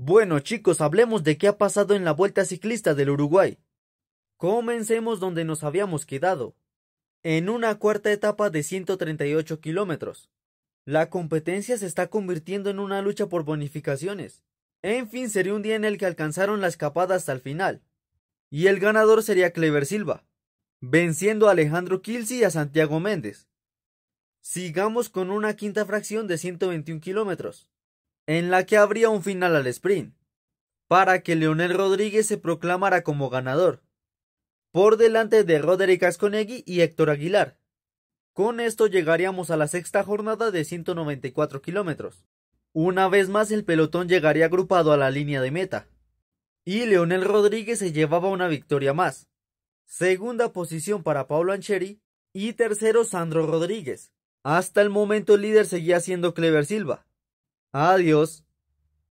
Bueno chicos, hablemos de qué ha pasado en la Vuelta Ciclista del Uruguay. Comencemos donde nos habíamos quedado, en una cuarta etapa de 138 kilómetros. La competencia se está convirtiendo en una lucha por bonificaciones. En fin, sería un día en el que alcanzaron la escapada hasta el final. Y el ganador sería Clever Silva, venciendo a Alejandro Kilsi y a Santiago Méndez. Sigamos con una quinta fracción de 121 kilómetros en la que habría un final al sprint, para que Leonel Rodríguez se proclamara como ganador, por delante de Roderick Asconegui y Héctor Aguilar. Con esto llegaríamos a la sexta jornada de 194 kilómetros. Una vez más el pelotón llegaría agrupado a la línea de meta. Y Leonel Rodríguez se llevaba una victoria más. Segunda posición para Paulo Ancheri y tercero Sandro Rodríguez. Hasta el momento el líder seguía siendo Clever Silva, Adiós.